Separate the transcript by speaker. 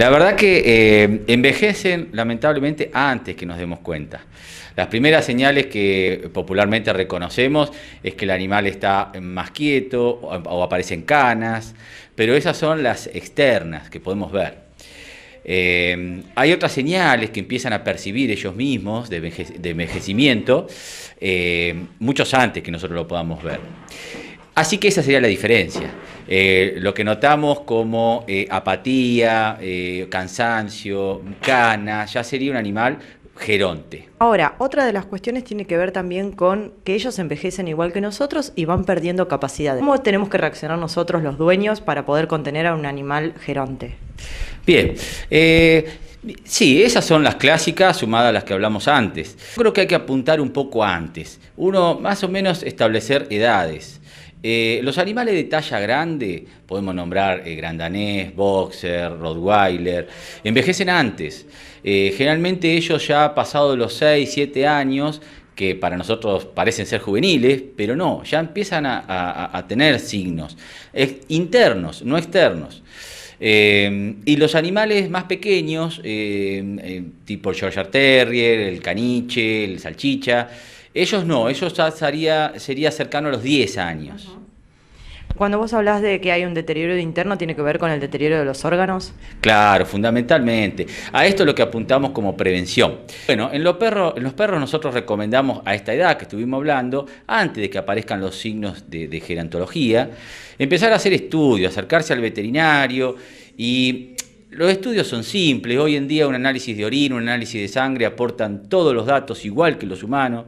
Speaker 1: La verdad que eh, envejecen lamentablemente antes que nos demos cuenta. Las primeras señales que popularmente reconocemos es que el animal está más quieto o aparecen canas, pero esas son las externas que podemos ver. Eh, hay otras señales que empiezan a percibir ellos mismos de, envejecimiento, eh, muchos antes que nosotros lo podamos ver. Así que esa sería la diferencia. Eh, lo que notamos como eh, apatía, eh, cansancio, cana, ya sería un animal geronte.
Speaker 2: Ahora, otra de las cuestiones tiene que ver también con que ellos envejecen igual que nosotros y van perdiendo capacidades. ¿Cómo tenemos que reaccionar nosotros los dueños para poder contener a un animal geronte?
Speaker 1: Bien. Sí, esas son las clásicas sumadas a las que hablamos antes. Creo que hay que apuntar un poco antes. Uno, más o menos, establecer edades. Eh, los animales de talla grande, podemos nombrar eh, grandanés, boxer, rottweiler, envejecen antes. Eh, generalmente ellos ya pasado los 6, 7 años, que para nosotros parecen ser juveniles, pero no, ya empiezan a tener signos internos, no externos. Em, y los animales más pequeños, em, em, tipo George Terrier, el caniche, el salchicha, ellos no, ellos ya sería, cercano a los 10 años.
Speaker 2: Cuando vos hablas de que hay un deterioro interno, ¿tiene que ver con el deterioro de los órganos?
Speaker 1: Claro, fundamentalmente. A esto es lo que apuntamos como prevención. Bueno, en los perros, los perros nosotros recomendamos a esta edad que estuvimos hablando, antes de que aparezcan los signos de, de gerontología, empezar a hacer estudios, acercarse al veterinario y los estudios son simples. Hoy en día un análisis de orina, un análisis de sangre aportan todos los datos igual que los humanos.